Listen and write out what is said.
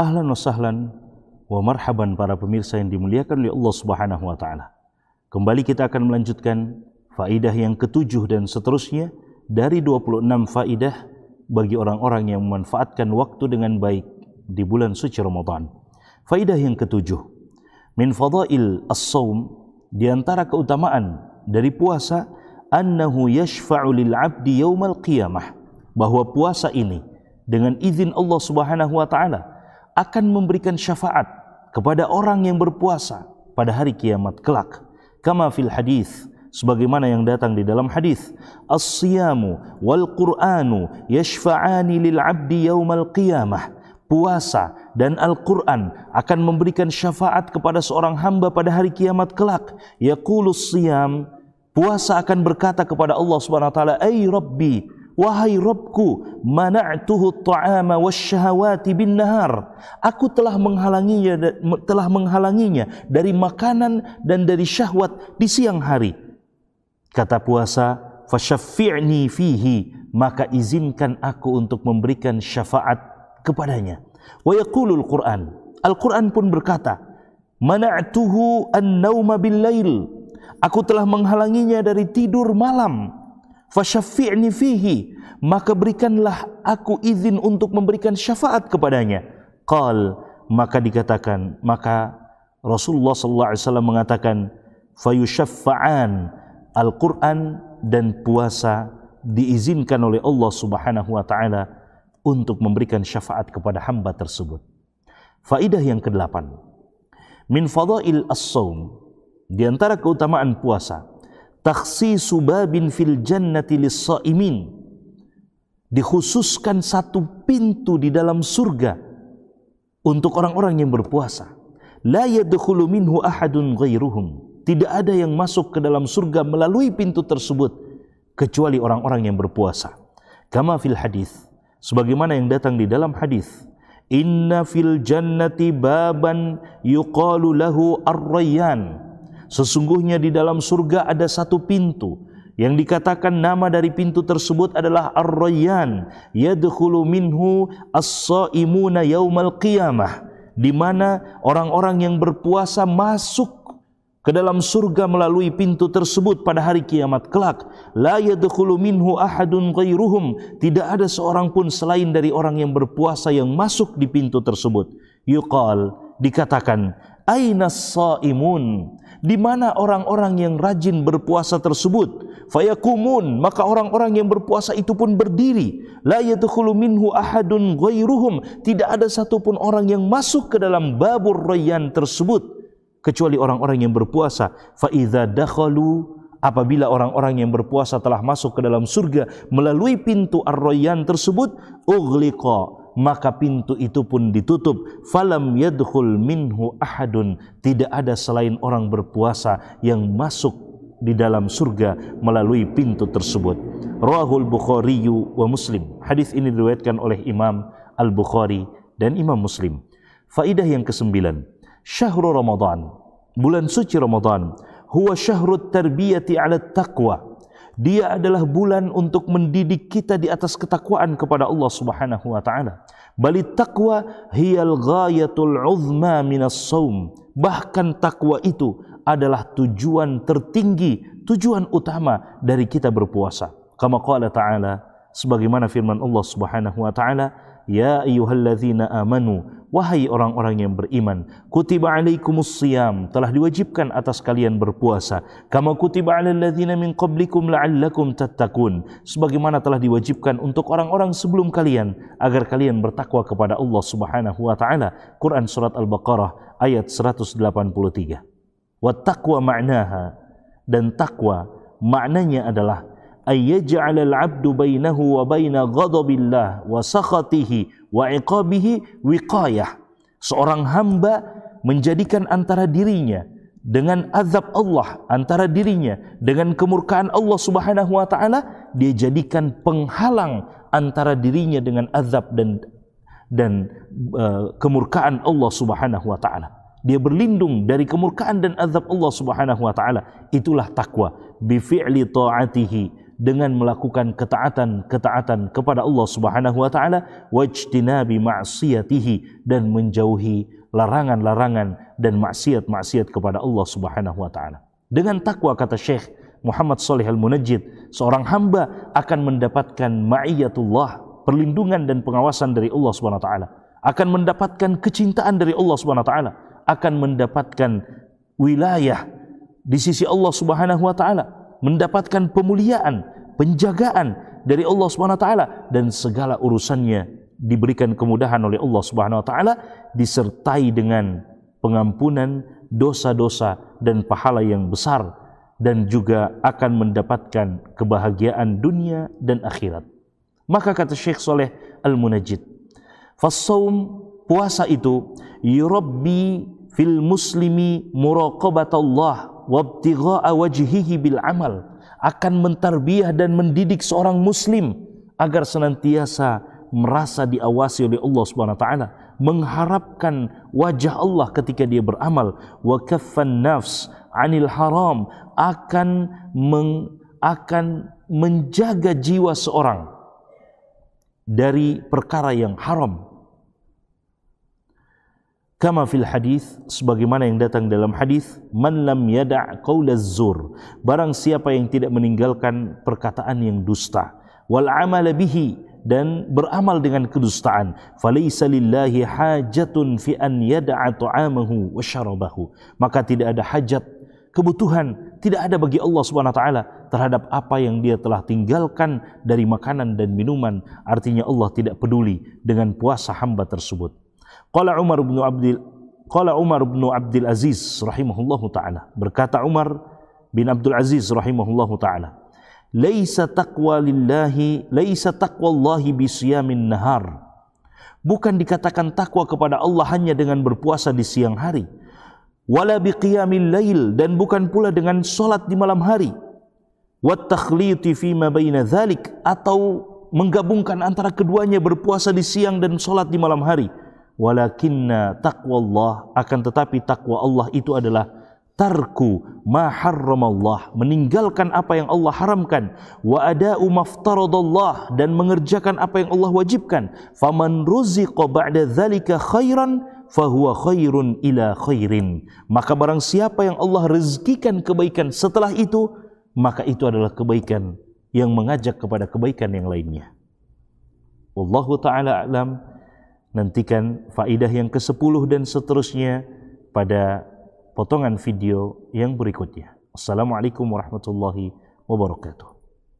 Ahlan wa sahlan wa marhaban para pemirsa yang dimuliakan oleh Allah Subhanahu wa taala. Kembali kita akan melanjutkan faidah yang ketujuh dan seterusnya dari 26 faidah bagi orang-orang yang memanfaatkan waktu dengan baik di bulan suci Ramadan. Faidah yang ketujuh, min fadail as sawm di antara keutamaan dari puasa annahu yashfa'u lil 'abdi yaumal qiyamah bahwa puasa ini dengan izin Allah Subhanahu wa taala akan memberikan syafaat kepada orang yang berpuasa pada hari kiamat kelak. Kama fil hadis sebagaimana yang datang di dalam hadis as-siyamu wal qur'anu yashfa'ani lil 'abdi yaumal qiyamah puasa dan Al-Quran akan memberikan syafaat kepada seorang hamba pada hari kiamat kelak. Yaqulus siyam, puasa akan berkata kepada Allah Subhanahu wa taala, "Ai Rabbi, Wahai Robku, mana'tuhu ta'ama wasyahawati bin nahar. Aku telah menghalanginya, telah menghalanginya dari makanan dan dari syahwat di siang hari. Kata puasa, fasyaffi'ni fihi. Maka izinkan aku untuk memberikan syafaat kepadanya. Wa yaqulul Qur'an. Al-Quran pun berkata, Mana'tuhu an-nauma bil-lail. Aku telah menghalanginya dari tidur malam. Fasyafi'ni fihi. Maka berikanlah aku izin untuk memberikan syafaat kepadanya. Qal. Maka dikatakan. Maka Rasulullah SAW mengatakan. Fayusyaffa'an. Al-Quran dan puasa diizinkan oleh Allah Subhanahu wa taala untuk memberikan syafaat kepada hamba tersebut. Faidah yang kedelapan. Min fadail as-saum. Di antara keutamaan puasa takhsisu babin fil jannati lis-saimin dikhususkan satu pintu di dalam surga untuk orang-orang yang berpuasa la yadkhulu minhu ahadun ghairuhum tidak ada yang masuk ke dalam surga melalui pintu tersebut kecuali orang-orang yang berpuasa kama fil hadis sebagaimana yang datang di dalam hadis inna fil jannati baban yuqalu lahu ar-rayyan Sesungguhnya di dalam surga ada satu pintu yang dikatakan nama dari pintu tersebut adalah Ar-Rayyan yadkhulu minhu as-saimuna yaumal qiyamah di mana orang-orang yang berpuasa masuk ke dalam surga melalui pintu tersebut pada hari kiamat kelak la yadkhulu minhu ahadun ghairuhum tidak ada seorang pun selain dari orang yang berpuasa yang masuk di pintu tersebut yuqal dikatakan aina saimun di mana orang-orang yang rajin berpuasa tersebut fayakumun maka orang-orang yang berpuasa itu pun berdiri la yadkhulu minhu ahadun ghairuhum tidak ada satupun orang yang masuk ke dalam babur rayyan tersebut kecuali orang-orang yang berpuasa fa idza dakhalu apabila orang-orang yang berpuasa telah masuk ke dalam surga melalui pintu ar-rayyan tersebut ughliqa maka pintu itu pun ditutup falam yadkhul minhu ahadun tidak ada selain orang berpuasa yang masuk di dalam surga melalui pintu tersebut rawahul bukhari wa muslim hadis ini diriwayatkan oleh imam al bukhari dan imam muslim faidah yang kesembilan syahrul ramadan bulan suci ramadan huwa syahrul tarbiyati ala taqwa dia adalah bulan untuk mendidik kita di atas ketakwaan kepada Allah Subhanahu wa taala. Bali taqwa hiyal ghayatul uzma minas saum. Bahkan takwa itu adalah tujuan tertinggi, tujuan utama dari kita berpuasa. Kama qala ta'ala sebagaimana firman Allah Subhanahu wa taala, "Ya ayyuhalladzina amanu wahai orang-orang yang beriman, kutiba alaikumus siyam, telah diwajibkan atas kalian berpuasa, kama kutiba alal ladzina min qablikum la'allakum tattaqun, sebagaimana telah diwajibkan untuk orang-orang sebelum kalian agar kalian bertakwa kepada Allah Subhanahu wa taala. Quran surat Al-Baqarah ayat 183. Wa taqwa ma'naha dan takwa maknanya adalah ayyaj'alal 'abdu bainahu بينه وبين غضب الله sakhatihi wa وقاية wiqayah. Seorang hamba menjadikan antara dirinya dengan azab Allah, antara dirinya dengan kemurkaan Allah Subhanahu wa taala, dia jadikan penghalang antara dirinya dengan azab dan dan uh, kemurkaan Allah Subhanahu wa taala dia berlindung dari kemurkaan dan azab Allah Subhanahu wa taala itulah takwa bi fi'li taatihi dengan melakukan ketaatan-ketaatan kepada Allah Subhanahu wa taala wajtinabi ma'siyatihi dan menjauhi larangan-larangan dan maksiat-maksiat kepada Allah Subhanahu wa taala. Dengan takwa kata Syekh Muhammad Saleh Al-Munajjid, seorang hamba akan mendapatkan ma'iyatullah, perlindungan dan pengawasan dari Allah Subhanahu wa taala, akan mendapatkan kecintaan dari Allah Subhanahu wa taala, akan mendapatkan wilayah di sisi Allah Subhanahu wa taala mendapatkan pemuliaan, penjagaan dari Allah Subhanahu wa taala dan segala urusannya diberikan kemudahan oleh Allah Subhanahu wa taala disertai dengan pengampunan dosa-dosa dan pahala yang besar dan juga akan mendapatkan kebahagiaan dunia dan akhirat. Maka kata Syekh Soleh Al-Munajid, Fasum puasa itu yurabbi fil muslimi Allah wabtigha'a wajhihi bil amal akan mentarbiah dan mendidik seorang muslim agar senantiasa merasa diawasi oleh Allah Subhanahu wa taala, mengharapkan wajah Allah ketika dia beramal, wa kaffan nafs anil haram akan meng, akan menjaga jiwa seorang dari perkara yang haram Kama fil hadis sebagaimana yang datang dalam hadis man lam yada' qaulaz-zur barang siapa yang tidak meninggalkan perkataan yang dusta wal amal bihi dan beramal dengan kedustaan falaisa lillahi hajatun fi an yada'a ta'amahu wa syarabahu maka tidak ada hajat kebutuhan tidak ada bagi Allah Subhanahu wa taala terhadap apa yang dia telah tinggalkan dari makanan dan minuman artinya Allah tidak peduli dengan puasa hamba tersebut Qala Umar bin Abdul Qala Umar bin Abdul Aziz rahimahullahu taala. Berkata Umar bin Abdul Aziz rahimahullahu taala, "Laisa taqwa lillahi, laisa taqwallahi bi siyamin nahar." Bukan dikatakan takwa kepada Allah hanya dengan berpuasa di siang hari, wala bi qiyamil lail dan bukan pula dengan salat di malam hari. Wat takhliti fi ma baina dzalik atau menggabungkan antara keduanya berpuasa di siang dan sholat di malam hari walakinna Allah akan tetapi takwa Allah itu adalah tarku ma Allah meninggalkan apa yang Allah haramkan wa ada'u maftaradallah dan mengerjakan apa yang Allah wajibkan faman ruziqa ba'da dzalika khairan fahuwa khairun ila khairin maka barang siapa yang Allah rezekikan kebaikan setelah itu maka itu adalah kebaikan yang mengajak kepada kebaikan yang lainnya wallahu taala alam Nantikan faidah yang ke-10 dan seterusnya pada potongan video yang berikutnya. Assalamualaikum warahmatullahi wabarakatuh.